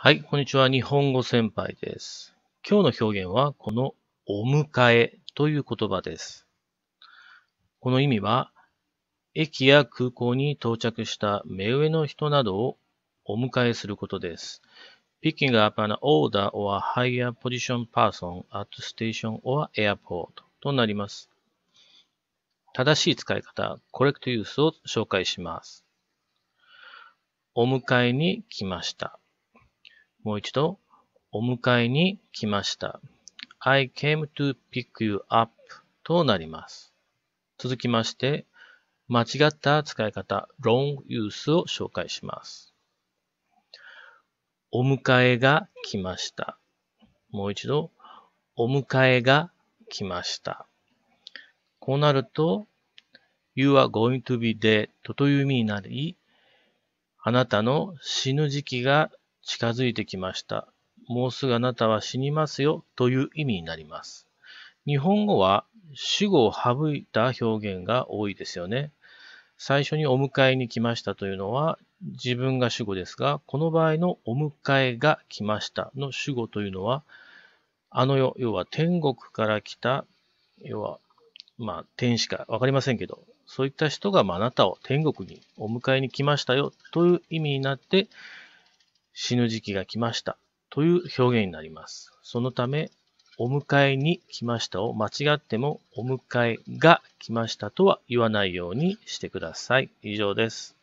はい、こんにちは。日本語先輩です。今日の表現は、このお迎えという言葉です。この意味は、駅や空港に到着した目上の人などをお迎えすることです。Picking up an order or higher position person at station or airport となります。正しい使い方、c o l e c t use を紹介します。お迎えに来ました。もう一度、お迎えに来ました。I came to pick you up となります。続きまして、間違った使い方、wrong use を紹介します。お迎えが来ました。もう一度、お迎えが来ました。こうなると、You are going to be dead という意味になり、あなたの死ぬ時期が近づいてきました。もうすぐあなたは死にますよという意味になります。日本語は主語を省いた表現が多いですよね。最初にお迎えに来ましたというのは自分が主語ですが、この場合のお迎えが来ましたの主語というのは、あの世、要は天国から来た、要は、まあ天使かわかりませんけど、そういった人が、まあ、あなたを天国にお迎えに来ましたよという意味になって、死ぬ時期が来ました。という表現になります。そのため、お迎えに来ましたを間違ってもお迎えが来ましたとは言わないようにしてください。以上です。